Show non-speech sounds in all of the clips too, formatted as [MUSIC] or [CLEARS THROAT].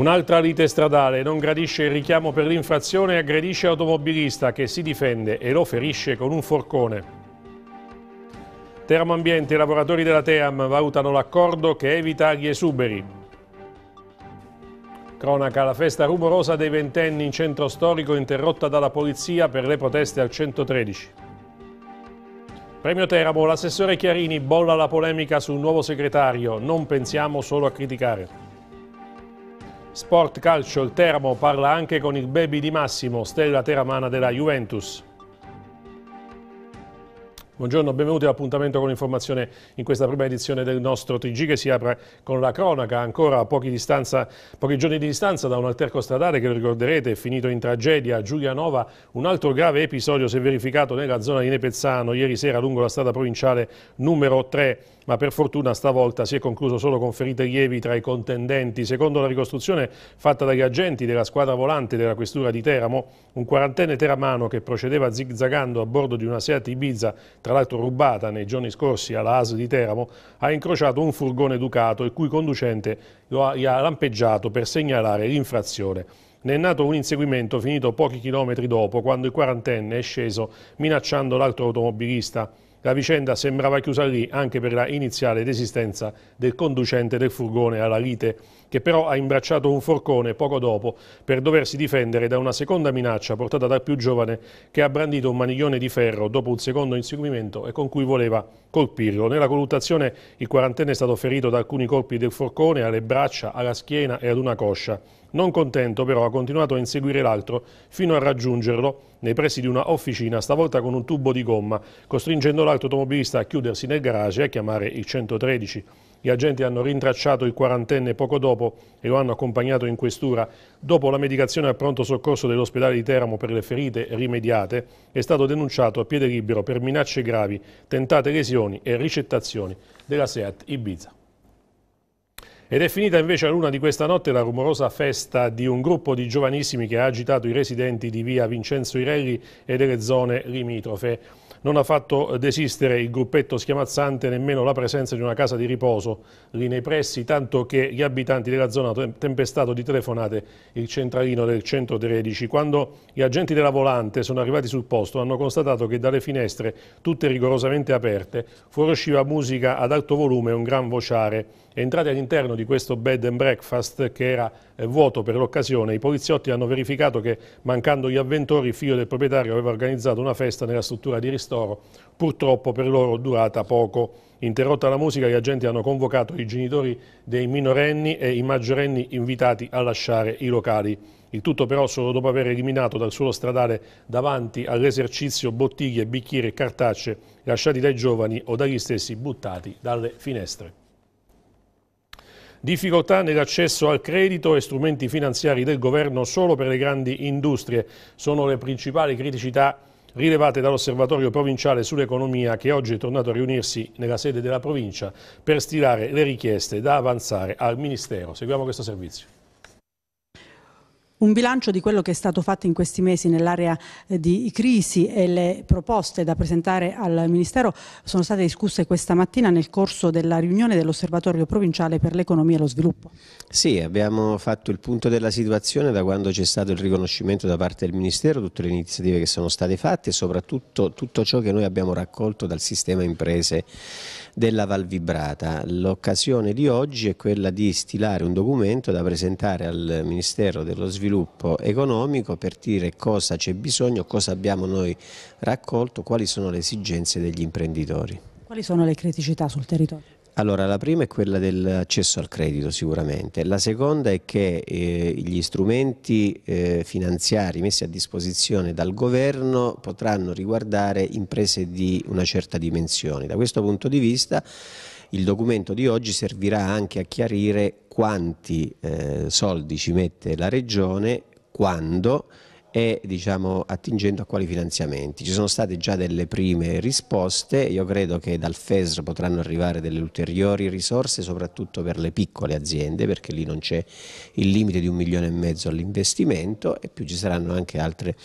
Un'altra lite stradale non gradisce il richiamo per l'infrazione e aggredisce l'automobilista che si difende e lo ferisce con un forcone. Termoambiente e lavoratori della Team valutano l'accordo che evita gli esuberi. Cronaca, la festa rumorosa dei ventenni in centro storico interrotta dalla polizia per le proteste al 113. Premio Teramo, l'assessore Chiarini bolla la polemica sul nuovo segretario, non pensiamo solo a criticare. Sport Calcio, il Teramo parla anche con il baby di Massimo, stella teramana della Juventus. Buongiorno, benvenuti all'appuntamento con l'informazione in questa prima edizione del nostro TG che si apre con la cronaca ancora a pochi, distanza, pochi giorni di distanza da un alterco stradale che lo ricorderete è finito in tragedia a Giulianova. Un altro grave episodio si è verificato nella zona di Nepezzano ieri sera lungo la strada provinciale numero 3 ma per fortuna stavolta si è concluso solo con ferite lievi tra i contendenti. Secondo la ricostruzione fatta dagli agenti della squadra volante della questura di Teramo, un quarantenne teramano che procedeva zigzagando a bordo di una Seat Ibiza tra tra l'altro rubata nei giorni scorsi alla AS di Teramo, ha incrociato un furgone Ducato il cui conducente lo ha, gli ha lampeggiato per segnalare l'infrazione. Ne è nato un inseguimento finito pochi chilometri dopo, quando il quarantenne è sceso minacciando l'altro automobilista. La vicenda sembrava chiusa lì anche per la iniziale desistenza del conducente del furgone alla lite che però ha imbracciato un forcone poco dopo per doversi difendere da una seconda minaccia portata dal più giovane che ha brandito un maniglione di ferro dopo un secondo inseguimento e con cui voleva colpirlo. Nella colluttazione il quarantenne è stato ferito da alcuni colpi del forcone alle braccia, alla schiena e ad una coscia. Non contento però ha continuato a inseguire l'altro fino a raggiungerlo nei pressi di una officina, stavolta con un tubo di gomma, costringendo l'altro automobilista a chiudersi nel garage e a chiamare il 113. Gli agenti hanno rintracciato il quarantenne poco dopo e lo hanno accompagnato in questura. Dopo la medicazione al pronto soccorso dell'ospedale di Teramo per le ferite rimediate, è stato denunciato a piede libero per minacce gravi, tentate lesioni e ricettazioni della SEAT Ibiza. Ed è finita invece a luna di questa notte la rumorosa festa di un gruppo di giovanissimi che ha agitato i residenti di via Vincenzo Irelli e delle zone limitrofe non ha fatto eh, desistere il gruppetto schiamazzante nemmeno la presenza di una casa di riposo lì nei pressi, tanto che gli abitanti della zona hanno tempestato di telefonate il centralino del 113. Quando gli agenti della volante sono arrivati sul posto hanno constatato che dalle finestre, tutte rigorosamente aperte, fuoriusciva musica ad alto volume e un gran vociare Entrati all'interno di questo bed and breakfast che era eh, vuoto per l'occasione, i poliziotti hanno verificato che mancando gli avventori il figlio del proprietario aveva organizzato una festa nella struttura di ristoro, purtroppo per loro durata poco. Interrotta la musica, gli agenti hanno convocato i genitori dei minorenni e i maggiorenni invitati a lasciare i locali. Il tutto però solo dopo aver eliminato dal suolo stradale davanti all'esercizio bottiglie, bicchieri e cartacce lasciati dai giovani o dagli stessi buttati dalle finestre. Difficoltà nell'accesso al credito e strumenti finanziari del governo solo per le grandi industrie sono le principali criticità rilevate dall'osservatorio provinciale sull'economia che oggi è tornato a riunirsi nella sede della provincia per stilare le richieste da avanzare al Ministero. Seguiamo questo servizio un bilancio di quello che è stato fatto in questi mesi nell'area eh, di crisi e le proposte da presentare al Ministero sono state discusse questa mattina nel corso della riunione dell'Osservatorio Provinciale per l'Economia e lo Sviluppo. Sì, abbiamo fatto il punto della situazione da quando c'è stato il riconoscimento da parte del Ministero, tutte le iniziative che sono state fatte e soprattutto tutto ciò che noi abbiamo raccolto dal sistema imprese della Valvibrata. L'occasione di oggi è quella di stilare un documento da presentare al Ministero dello Sviluppo Economico per dire cosa c'è bisogno, cosa abbiamo noi raccolto, quali sono le esigenze degli imprenditori. Quali sono le criticità sul territorio? Allora, la prima è quella dell'accesso al credito sicuramente, la seconda è che eh, gli strumenti eh, finanziari messi a disposizione dal governo potranno riguardare imprese di una certa dimensione. Da questo punto di vista il documento di oggi servirà anche a chiarire quanti eh, soldi ci mette la Regione, quando e diciamo, attingendo a quali finanziamenti. Ci sono state già delle prime risposte, io credo che dal FESR potranno arrivare delle ulteriori risorse soprattutto per le piccole aziende perché lì non c'è il limite di un milione e mezzo all'investimento e più ci saranno anche altre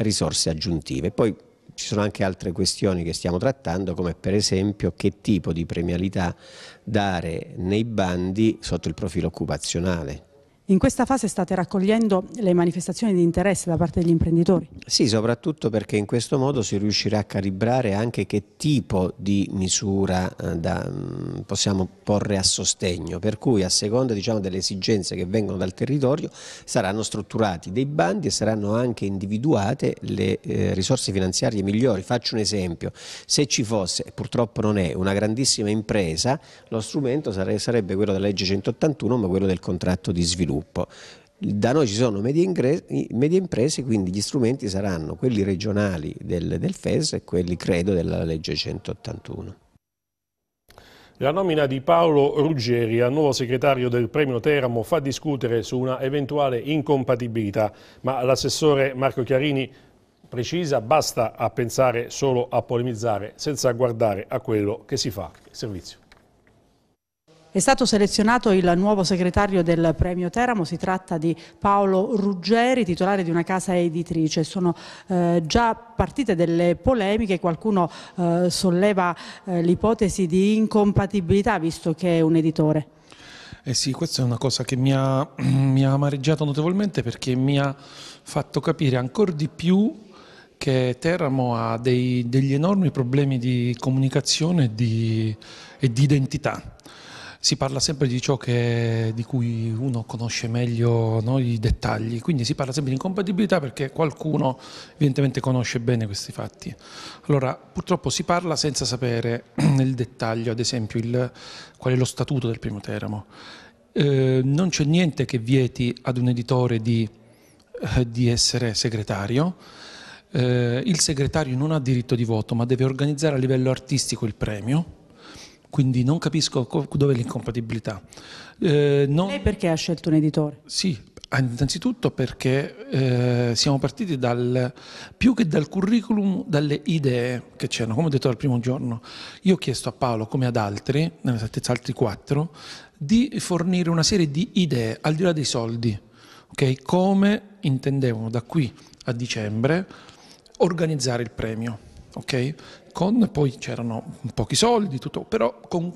risorse aggiuntive. Poi ci sono anche altre questioni che stiamo trattando come per esempio che tipo di premialità dare nei bandi sotto il profilo occupazionale, in questa fase state raccogliendo le manifestazioni di interesse da parte degli imprenditori? Sì, soprattutto perché in questo modo si riuscirà a calibrare anche che tipo di misura eh, da, mm, possiamo porre a sostegno, per cui a seconda diciamo, delle esigenze che vengono dal territorio saranno strutturati dei bandi e saranno anche individuate le eh, risorse finanziarie migliori. Faccio un esempio, se ci fosse, purtroppo non è, una grandissima impresa, lo strumento sarebbe quello della legge 181 ma quello del contratto di sviluppo gruppo. Da noi ci sono medie, ingres- medie imprese, quindi gli strumenti saranno quelli regionali del, del FES e quelli, credo, della legge 181. La nomina di Paolo Ruggeri al nuovo segretario del Premio Teramo fa discutere su una eventuale incompatibilità, ma l'assessore Marco Chiarini precisa basta a pensare solo a polemizzare senza guardare a quello che si fa. Servizio. È stato selezionato il nuovo segretario del premio Teramo, si tratta di Paolo Ruggeri, titolare di una casa editrice. Sono eh, già partite delle polemiche, qualcuno eh, solleva eh, l'ipotesi di incompatibilità visto che è un editore. Eh sì, questa è una cosa che mi ha, [CLEARS THROAT] mi ha amareggiato notevolmente perché mi ha fatto capire ancora di più che Teramo ha dei, degli enormi problemi di comunicazione e di, e di identità si parla sempre di ciò che, di cui uno conosce meglio no, i dettagli, quindi si parla sempre di incompatibilità perché qualcuno evidentemente conosce bene questi fatti. Allora, purtroppo si parla senza sapere nel [CLEARS THROAT] dettaglio, ad esempio, il, qual è lo statuto del primo Teramo. Eh, non c'è niente che vieti ad un editore di, eh, di essere segretario, eh, il segretario non ha diritto di voto ma deve organizzare a livello artistico il premio quindi non capisco co- dove è l'incompatibilità. Eh, non... Lei perché ha scelto un editore? Sì, innanzitutto perché eh, siamo partiti dal, più che dal curriculum, dalle idee che c'erano, come ho detto dal primo giorno. Io ho chiesto a Paolo, come ad altri, nella certezza altri quattro, di fornire una serie di idee, al di là dei soldi, okay? come intendevano da qui a dicembre organizzare il premio ok? con, poi c'erano pochi soldi, tutto, però con,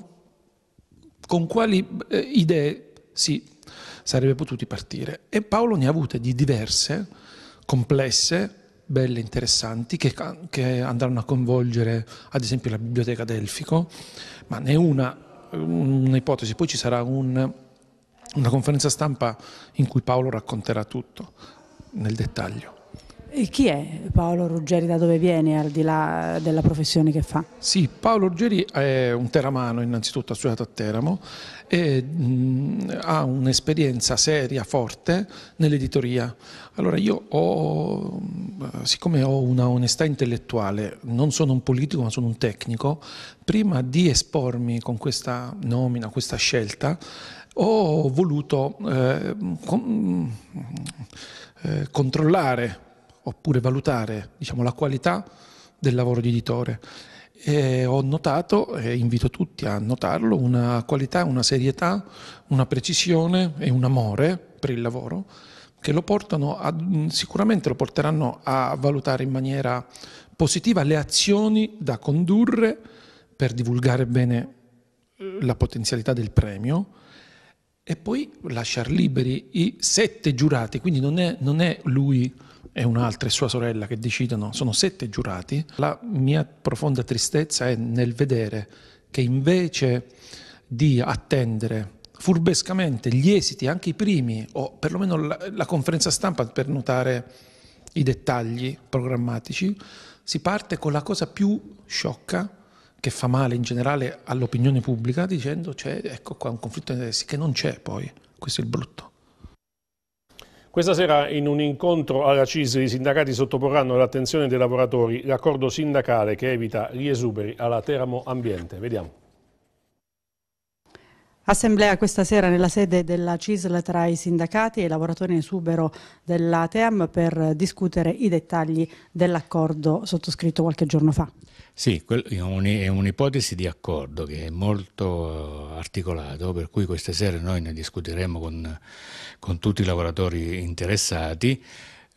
con quali eh, idee si sarebbe potuti partire. E Paolo ne ha avute di diverse, complesse, belle, interessanti, che, che andranno a coinvolgere ad esempio la biblioteca Delfico, ma ne è una, un'ipotesi, poi ci sarà un, una conferenza stampa in cui Paolo racconterà tutto nel dettaglio chi è Paolo Ruggeri? Da dove viene al di là della professione che fa? Sì, Paolo Ruggeri è un teramano, innanzitutto ha studiato a Teramo e mh, mm, ha un'esperienza seria, forte nell'editoria. Allora io ho, mm, siccome ho una onestà intellettuale, non sono un politico ma sono un tecnico, prima di espormi con questa nomina, questa scelta, ho voluto eh, con, mm, eh, controllare oppure valutare diciamo, la qualità del lavoro di editore. E ho notato, e invito tutti a notarlo, una qualità, una serietà, una precisione e un amore per il lavoro che lo portano a, sicuramente lo porteranno a valutare in maniera positiva le azioni da condurre per divulgare bene eh, la potenzialità del premio e poi lasciar liberi i sette giurati, quindi non è, non è lui e un'altra e sua sorella che decidono, sono sette giurati, la mia profonda tristezza è nel vedere che invece di attendere furbescamente gli esiti, anche i primi, o perlomeno la, la conferenza stampa per notare i dettagli programmatici, si parte con la cosa più sciocca che fa male in generale all'opinione pubblica dicendo c'è, cioè, ecco qua, un conflitto di interessi che non c'è poi, questo è il brutto. Questa sera in un incontro alla CISRI i sindacati sottoporranno all'attenzione dei lavoratori l'accordo sindacale che evita gli esuberi alla Teramo Ambiente. Vediamo. Assemblea questa sera nella sede della CISL tra i sindacati e i lavoratori in esubero dell'ATEAM per discutere i dettagli dell'accordo sottoscritto qualche giorno fa. Sì, è un'ipotesi di accordo che è molto eh, articolato, per cui questa sera noi ne discuteremo con, con tutti i lavoratori interessati.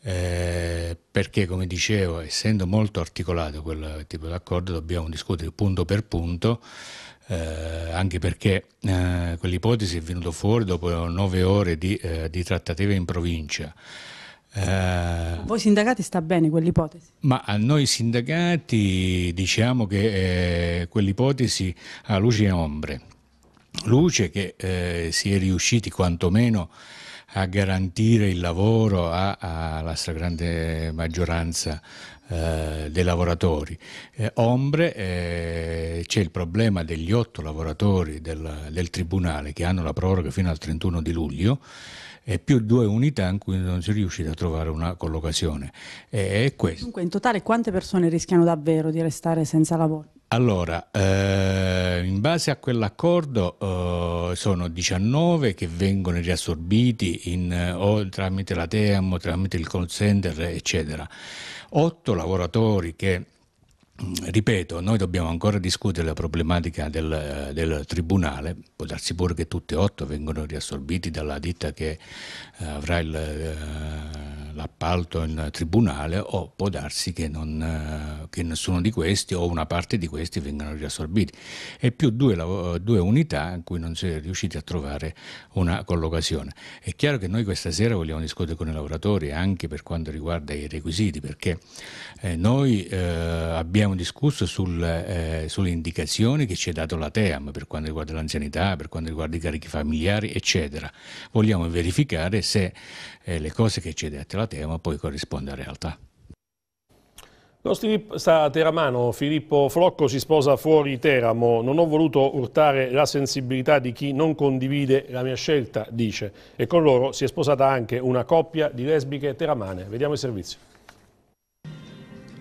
Eh, perché come dicevo essendo molto articolato quel tipo d'accordo dobbiamo discutere punto per punto eh, anche perché eh, quell'ipotesi è venuta fuori dopo nove ore di, eh, di trattative in provincia. Eh, Voi sindacati sta bene quell'ipotesi? Ma a noi sindacati diciamo che eh, quell'ipotesi ha luce e ombre. Luce che eh, si è riusciti quantomeno a garantire il lavoro alla stragrande maggioranza eh, dei lavoratori. Eh, ombre eh, c'è il problema degli otto lavoratori del, del, Tribunale che hanno la proroga fino al 31 di luglio e più due unità in cui non si è riusciti a trovare una collocazione. Dunque in totale quante persone rischiano davvero di restare senza lavoro? Allora, eh, in base a quell'accordo eh, sono 19 che vengono riassorbiti in, eh, o tramite la TEAM, o tramite il call center, eccetera. 8 lavoratori che Mm, ripeto, noi dobbiamo ancora discutere la problematica del, eh, del, tribunale, può darsi pure che tutti e otto vengano riassorbiti dalla ditta che eh, avrà il, eh, l'appalto in tribunale o può darsi che, non, che, nessuno di questi o una parte di questi vengano riassorbiti e più due, due unità in cui non si è riusciti a trovare una collocazione. È chiaro che noi questa sera vogliamo discutere con i lavoratori anche per quanto riguarda i requisiti perché noi abbiamo abbiamo discusso sul, eh, sulle indicazioni che ci ha dato la TEAM per quanto riguarda l'anzianità, per quanto riguarda i carichi familiari, eccetera. Vogliamo verificare se eh, le cose che ci ha detto la TEAM poi corrispondono alla realtà. Lo stilista teramano Filippo Flocco si sposa fuori Teramo. Non ho voluto urtare la sensibilità di chi non condivide la mia scelta, dice. E con loro si è sposata anche una coppia di lesbiche teramane. Vediamo il servizio.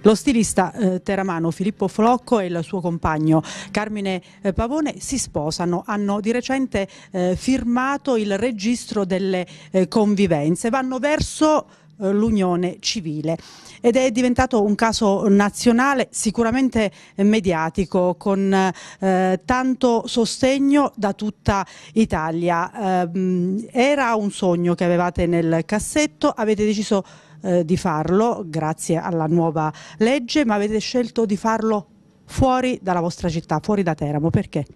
Lo stilista eh, teramano Filippo Flocco e il suo compagno Carmine eh, Pavone si sposano, hanno di recente eh, firmato il registro delle eh, convivenze, vanno verso eh, l'unione civile ed è diventato un caso nazionale sicuramente mediatico con eh, tanto sostegno da tutta Italia. Eh, era un sogno che avevate nel cassetto, avete deciso eh, di farlo grazie alla nuova legge, ma avete scelto di farlo fuori dalla vostra città, fuori da Teramo, perché?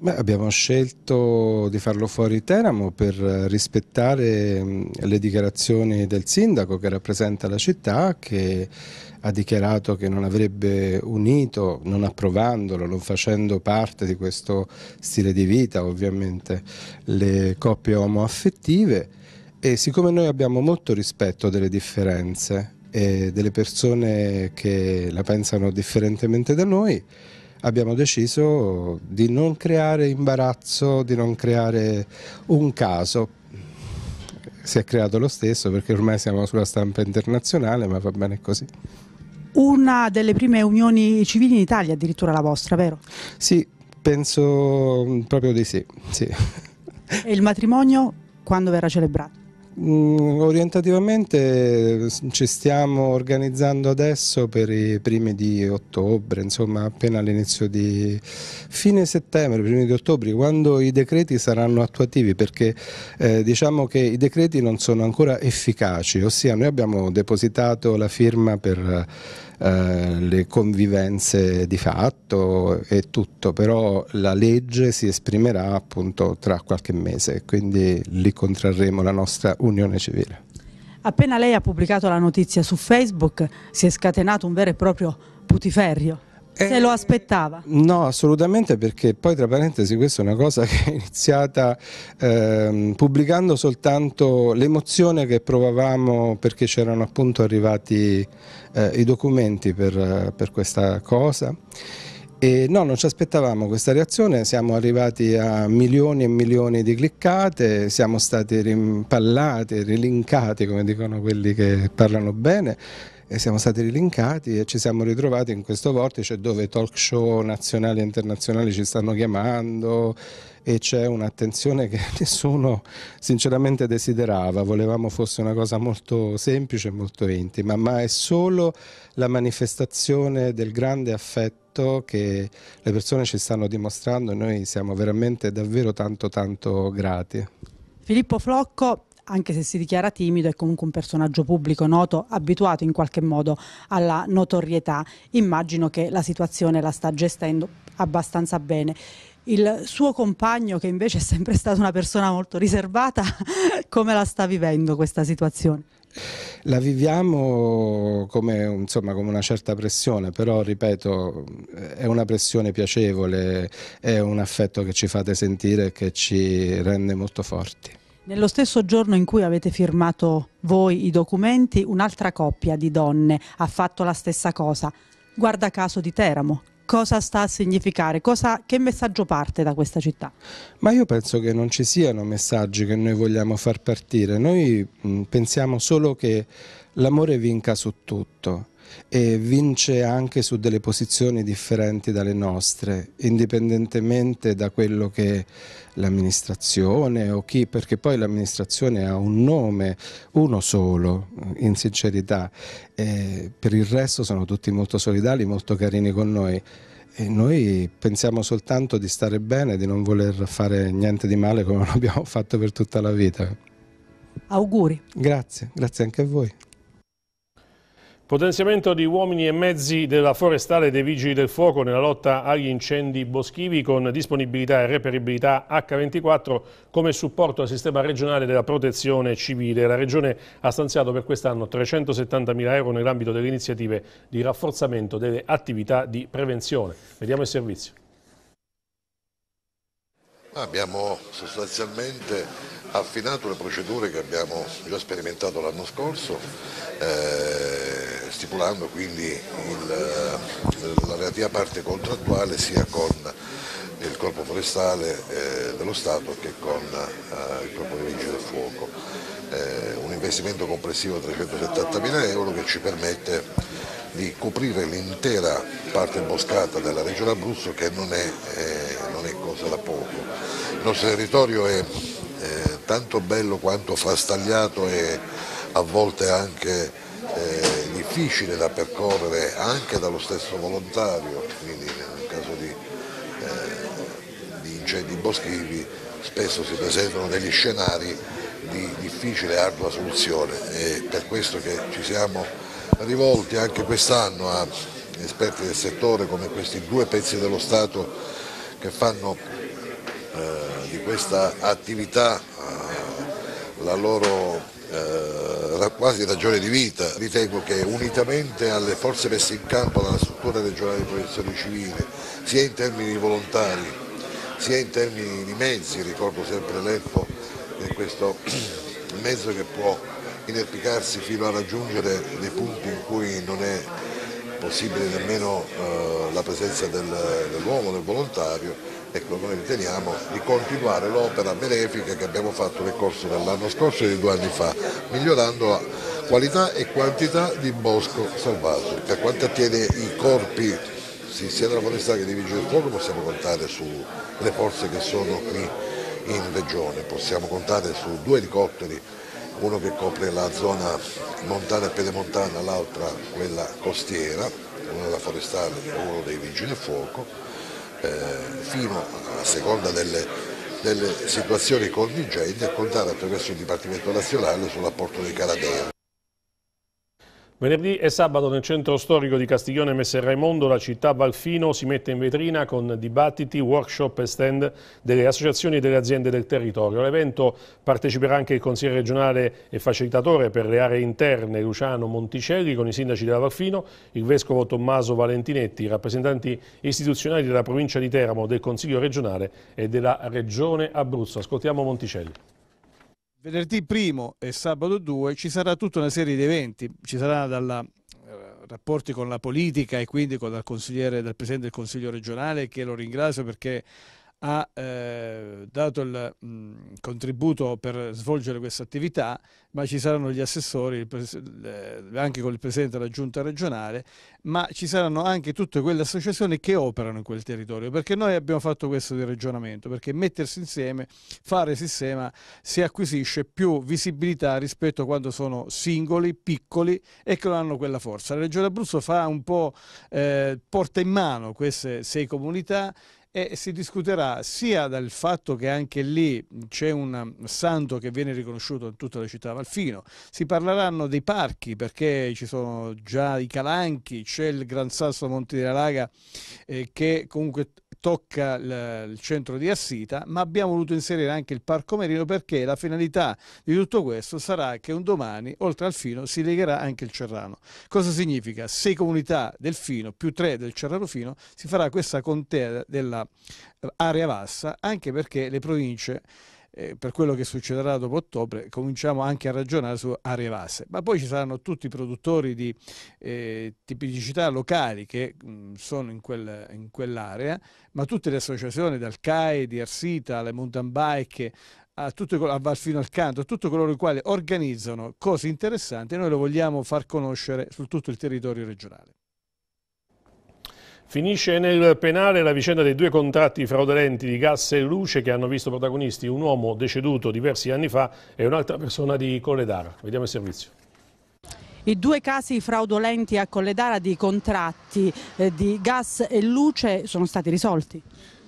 Beh, abbiamo scelto di farlo fuori Teramo per rispettare mm, le dichiarazioni del sindaco che rappresenta la città che ha dichiarato che non avrebbe unito, non approvandolo, non facendo parte di questo stile di vita ovviamente, le coppie omoaffettive e siccome noi abbiamo molto rispetto delle differenze e delle persone che la pensano differentemente da noi, abbiamo deciso di non creare imbarazzo, di non creare un caso. Si è creato lo stesso perché ormai siamo sulla stampa internazionale, ma va bene così. Una delle prime unioni civili in Italia, addirittura la vostra, vero? Sì, penso proprio di sì. sì. E il matrimonio quando verrà celebrato? Mm, orientativamente ci stiamo organizzando adesso per i primi di ottobre, insomma appena all'inizio di fine settembre, primi di ottobre, quando i decreti saranno attuativi perché eh, diciamo che i decreti non sono ancora efficaci, ossia noi abbiamo depositato la firma per eh, le convivenze di fatto e tutto, però la legge si esprimerà appunto tra qualche mese, quindi lì contrarremo la nostra unione civile. Appena lei ha pubblicato la notizia su Facebook si è scatenato un vero e proprio putiferio. Eh, Se lo aspettava? No, assolutamente perché poi tra parentesi questa è una cosa [LAUGHS] che è iniziata ehm, pubblicando soltanto l'emozione che provavamo perché c'erano appunto arrivati eh, i documenti per, per questa cosa. E no, non ci aspettavamo questa reazione, siamo arrivati a milioni e milioni di cliccate, siamo stati rimpallati, rilincati come dicono quelli che parlano bene e siamo stati rilinkati e ci siamo ritrovati in questo vortice dove talk show nazionali e internazionali ci stanno chiamando e c'è un'attenzione che [LAUGHS] nessuno sinceramente desiderava, volevamo fosse una cosa molto semplice, molto intima, ma è solo la manifestazione del grande affetto che le persone ci stanno dimostrando e noi siamo veramente davvero tanto tanto grati. Filippo Flocco anche se si dichiara timido, è comunque un personaggio pubblico noto, abituato in qualche modo alla notorietà. Immagino che la situazione la sta gestendo abbastanza bene. Il suo compagno, che invece è sempre stata una persona molto riservata, [LAUGHS] come la sta vivendo questa situazione? La viviamo come, insomma, come, una certa pressione, però ripeto, è una pressione piacevole, è un affetto che ci fate sentire e che ci rende molto forti. Nello stesso giorno in cui avete firmato voi i documenti, un'altra coppia di donne ha fatto la stessa cosa. Guarda caso di Teramo. Cosa sta a significare? Cosa, che messaggio parte da questa città? Ma io penso che non ci siano messaggi che noi vogliamo far partire. Noi mh, pensiamo solo che l'amore vinca su tutto e vince anche su delle posizioni differenti dalle nostre, indipendentemente da quello che l'amministrazione o chi, perché poi l'amministrazione ha un nome, uno solo, in sincerità, e per il resto sono tutti molto solidali, molto carini con noi. E noi pensiamo soltanto di stare bene, di non voler fare niente di male come l'abbiamo [LAUGHS] fatto per tutta la vita. Auguri. Grazie, grazie anche a voi. Potenziamento di uomini e mezzi della forestale dei vigili del fuoco nella lotta agli incendi boschivi con disponibilità e reperibilità H24 come supporto al sistema regionale della protezione civile. La Regione ha stanziato per quest'anno 370 mila euro nell'ambito delle iniziative di rafforzamento delle attività di prevenzione. Vediamo il servizio. Abbiamo sostanzialmente affinato le procedure che abbiamo già sperimentato l'anno scorso. Eh stipulando quindi il, eh, la relativa parte contrattuale sia con il corpo forestale eh, dello Stato che con eh, il corpo dei vigili del fuoco. un investimento complessivo di 370 mila euro che ci permette di coprire l'intera parte boscata della regione Abruzzo che non è, non è cosa da poco. Il nostro territorio è tanto bello quanto frastagliato e a volte anche difficile da percorrere anche dallo stesso volontario, quindi nel caso di, eh, di incendi boschivi spesso si presentano degli scenari di difficile e ardua soluzione e per questo che ci siamo rivolti anche quest'anno a esperti del settore come questi due pezzi dello Stato che fanno eh, di questa attività eh, la loro eh, quasi ragione di vita. Ritengo che unitamente alle forze messe in campo dalla struttura regionale di protezione civile, sia in termini volontari, sia in termini di mezzi, ricordo sempre l'EFO, è questo [CLEARS THROAT] mezzo che può inerpicarsi fino a raggiungere dei punti in cui non è possibile nemmeno eh, la presenza del, dell'uomo, del volontario, ecco, noi riteniamo di continuare l'opera benefica che abbiamo fatto nel corso dell'anno scorso e di due anni fa, migliorando la qualità e quantità di bosco salvato. Per quanto attiene i corpi sia della Forestale che dei vigili del fuoco possiamo contare sulle forze che sono qui in regione, possiamo contare su due elicotteri, uno che copre la zona montana e pedemontana, l'altra quella costiera, uno della forestale e uno dei vigili del fuoco eh, fino a seconda delle, delle situazioni contingenti a contare attraverso il Dipartimento Nazionale sull'apporto dei Canadesi. Venerdì e sabato nel centro storico di Castiglione Messer Raimondo la città Valfino si mette in vetrina con dibattiti, workshop e stand delle associazioni e delle aziende del territorio. All'evento parteciperà anche il consigliere regionale e facilitatore per le aree interne Luciano Monticelli con i sindaci della Valfino, il vescovo Tommaso Valentinetti, i rappresentanti istituzionali della provincia di Teramo, del consiglio regionale e della regione Abruzzo. Ascoltiamo Monticelli venerdì primo e sabato 2 ci sarà tutta una serie di eventi, ci sarà dalla eh, rapporti con la politica e quindi con il consigliere, dal Presidente del Consiglio regionale che lo ringrazio perché ha eh, dato il mh, mm, contributo per svolgere questa attività, ma ci saranno gli assessori, il, eh, anche con il Presidente della Giunta regionale, ma ci saranno anche tutte quelle associazioni che operano in quel territorio, perché noi abbiamo fatto questo di ragionamento, perché mettersi insieme, fare sistema, si acquisisce più visibilità rispetto a quando sono singoli, piccoli e che non hanno quella forza. La Regione Abruzzo fa un po' eh, porta in mano queste sei comunità, e si discuterà sia del fatto che anche lì c'è un um, santo che viene riconosciuto in tutta la città Valfino, si parleranno dei parchi perché ci sono già i calanchi, c'è il Gran Sasso Monti della Laga eh, che comunque tocca il centro di Assita, ma abbiamo voluto inserire anche il Parco Merino perché la finalità di tutto questo sarà che un domani, oltre al Fino, si legherà anche il Cerrano. Cosa significa? Sei comunità del Fino più tre del Cerrano Fino si farà questa contea dell'area eh, bassa, anche perché le province eh, per quello che succederà dopo ottobre, cominciamo anche a ragionare su aree basse. Ma poi ci saranno tutti i produttori di eh, tipicità locali che mh, mm, sono in, quel, in quell'area, ma tutte le associazioni, dal CAE, di Arsita, alle mountain bike, a, tutto, a Valfino al Canto, a tutti coloro i quali organizzano cose interessanti, noi lo vogliamo far conoscere su tutto il territorio regionale. Finisce nel penale la vicenda dei due contratti fraudolenti di gas e luce che hanno visto protagonisti un uomo deceduto diversi anni fa e un'altra persona di Colledara. Vediamo il servizio. I due casi fraudolenti a Colledara di contratti eh, di gas e luce sono stati risolti?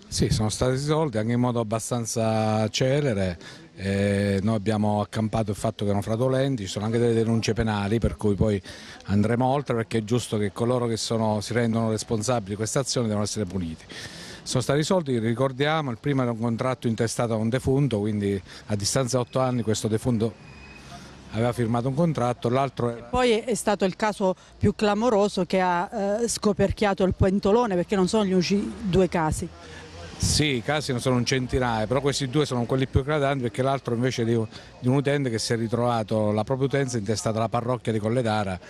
Sì, sono stati risolti anche in modo abbastanza celere, eh, noi abbiamo accampato il fatto che erano fraudolenti, ci sono anche delle denunce penali per cui poi andremo oltre perché è giusto che coloro che sono, si rendono responsabili di questa azione devono essere puniti. Sono stati risolti, ricordiamo, il primo era un contratto intestato a un defunto, quindi a distanza di otto anni questo defunto aveva firmato un contratto, l'altro... Era... Poi è stato il caso più clamoroso che ha eh, scoperchiato il pentolone perché non sono gli unici due casi. Sì, i casi non sono un centinaio, però questi due sono quelli più gradanti perché l'altro invece è di, un utente che si è ritrovato la propria utenza intestata alla parrocchia di Colledara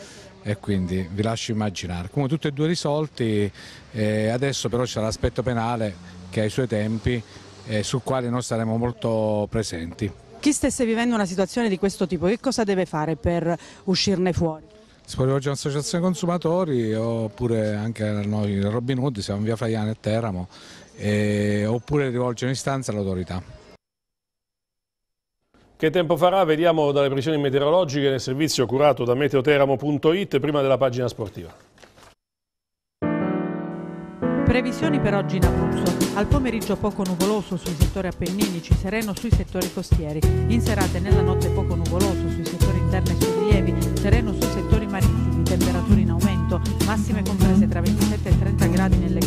e quindi vi lascio immaginare. Come tutti e due risolti, eh, adesso però c'è l'aspetto penale che ha i suoi tempi e eh, sul quale noi saremo molto presenti. Chi stesse vivendo una situazione di questo tipo, che cosa deve fare per uscirne fuori? si può rivolgere all'associazione consumatori oppure anche a noi Robin Hood, siamo via Fraiano e Teramo eh, oppure rivolge un'istanza all'autorità. Che tempo farà? Vediamo dalle previsioni meteorologiche nel servizio curato da meteoteramo.it prima della pagina sportiva. Previsioni per oggi in Abruzzo. Al pomeriggio poco nuvoloso sui settori appenninici, sereno sui settori costieri. In serata e nella notte poco nuvoloso sui settori interni e sui rilievi, sereno sui settori marittimi, temperature in aumento, massime comprese tra 27 e 30 gradi nelle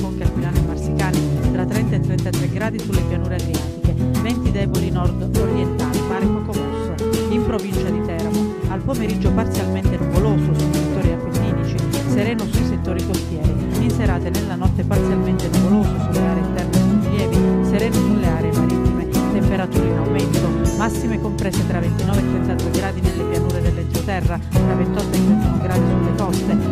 gradi sulle pianure adriatiche, venti deboli nord-orientali, mare poco mosso, in provincia di Teramo, al pomeriggio parzialmente nuvoloso sui settori appenninici, sereno sui settori costieri, in serata nella notte parzialmente nuvoloso sulle aree interne e sollievi, sereno sulle aree marittime, temperature in aumento, massime comprese tra 29 e 32 gradi nelle pianure dell'entroterra, tra 28 e 31 gradi sulle coste,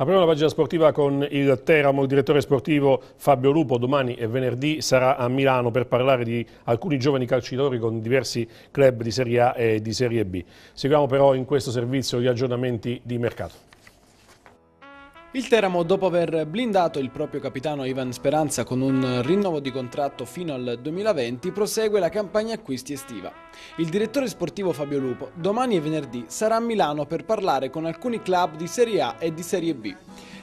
Apriamo la pagina sportiva con il Teramo, il direttore sportivo Fabio Lupo domani e venerdì sarà a Milano per parlare di alcuni giovani calciatori con diversi club di Serie A e di Serie B. Seguiamo però in questo servizio gli aggiornamenti di mercato. Il Teramo, dopo aver blindato il proprio capitano Ivan Speranza con un rinnovo di contratto fino al 2020, prosegue la campagna acquisti estiva. Il direttore sportivo Fabio Lupo domani e venerdì sarà a Milano per parlare con alcuni club di Serie A e di Serie B.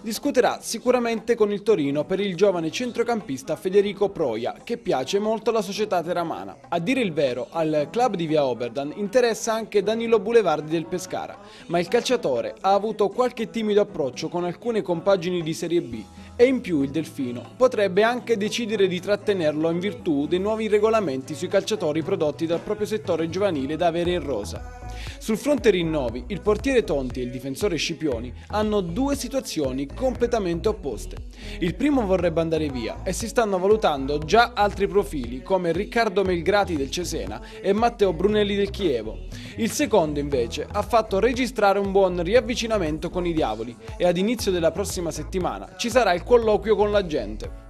Discuterà sicuramente con il Torino per il giovane centrocampista Federico Proia, che piace molto alla società teramana. A dire il vero, al club di Via Oberdan interessa anche Danilo Bulevardi del Pescara, ma il calciatore ha avuto qualche timido approccio con alcune compagini di Serie B e in più il Delfino potrebbe anche decidere di trattenerlo in virtù dei nuovi regolamenti sui calciatori prodotti dal proprio settore giovanile da avere in rosa. Sul fronte rinnovi, il portiere Tonti e il difensore Scipioni hanno due situazioni completamente opposte. Il primo vorrebbe andare via e si stanno valutando già altri profili come Riccardo Melgrati del Cesena e Matteo Brunelli del Chievo. Il secondo, invece, ha fatto registrare un buon riavvicinamento con i diavoli e ad inizio della prossima settimana ci sarà il colloquio con la gente.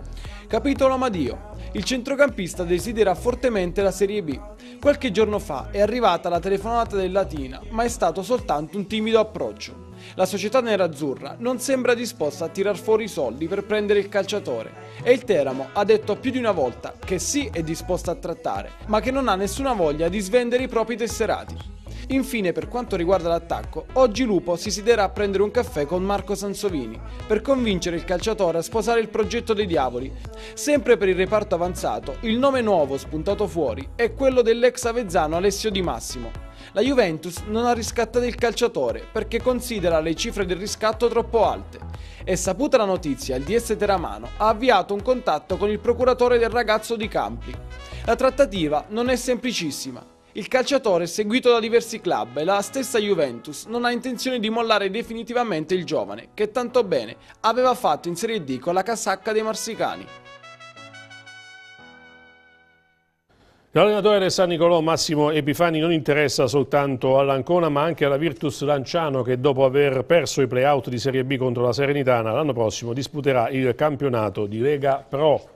Capitolo Amadio. Il centrocampista desidera fortemente la Serie B. Qualche giorno fa è arrivata la telefonata del Latina, ma è stato soltanto un timido approccio. La società nerazzurra non sembra disposta a tirar fuori i soldi per prendere il calciatore e il Teramo ha detto più di una volta che sì è disposta a trattare, ma che non ha nessuna voglia di svendere i propri tesserati. Infine, per quanto riguarda l'attacco, oggi Lupo si siederà a prendere un caffè con Marco Sansovini per convincere il calciatore a sposare il progetto dei Diavoli. Sempre per il reparto avanzato, il nome nuovo spuntato fuori è quello dell'ex avezzano Alessio Di Massimo, la Juventus non ha riscattato il calciatore perché considera le cifre del riscatto troppo alte. E saputa la notizia, il DS Teramano ha avviato un contatto con il procuratore del ragazzo di Campi. La trattativa non è semplicissima. Il calciatore è seguito da diversi club e la stessa Juventus non ha intenzione di mollare definitivamente il giovane, che tanto bene aveva fatto in Serie D con la casacca dei marsicani. L'allenatore del San Nicolò Massimo Epifani non interessa soltanto all'Ancona ma anche alla Virtus Lanciano che dopo aver perso i playout di Serie B contro la Serenitana l'anno prossimo disputerà il campionato di Lega Pro.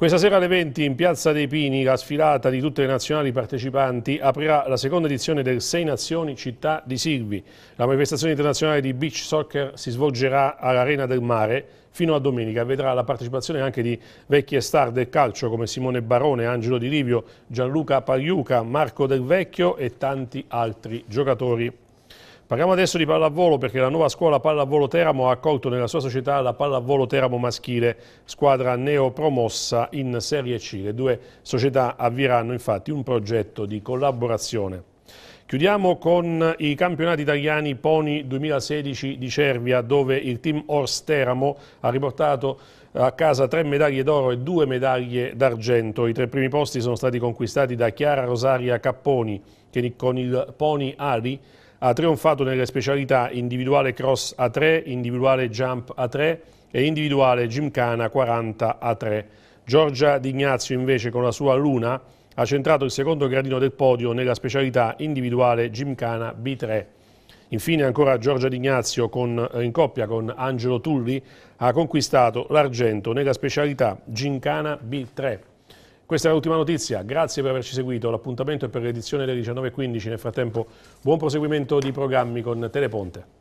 Questa sera alle 20 in Piazza dei Pini la sfilata di tutte le nazionali partecipanti aprirà la seconda edizione del Sei Nazioni Città di Silvi. La manifestazione internazionale di beach soccer si svolgerà all'Arena del Mare fino a domenica. Vedrà la partecipazione anche di vecchie star del calcio come Simone Barone, Angelo Di Livio, Gianluca Pagliuca, Marco Del Vecchio e tanti altri giocatori. Parliamo adesso di pallavolo perché la nuova scuola Pallavolo Teramo ha accolto nella sua società la Pallavolo Teramo Maschile, squadra neopromossa in Serie C. Le due società avvieranno infatti un progetto di collaborazione. Chiudiamo con i campionati italiani Pony 2016 di Cervia dove il team Ors Teramo ha riportato eh, a casa tre medaglie d'oro e due medaglie d'argento. I tre primi posti sono stati conquistati da Chiara Rosaria Capponi che con il Pony Ali ha trionfato nelle specialità individuale cross a 3, individuale jump a 3 e individuale gimcana 40 a 3. Giorgia D'Ignazio invece con la sua Luna ha centrato il secondo gradino del podio nella specialità individuale gimcana B3. Infine ancora Giorgia D'Ignazio eh, in coppia con Angelo Tulli ha conquistato l'argento nella specialità gimcana B3. Questa è l'ultima notizia, grazie per averci seguito, l'appuntamento è per l'edizione delle 19.15, nel frattempo buon proseguimento di programmi con Teleponte.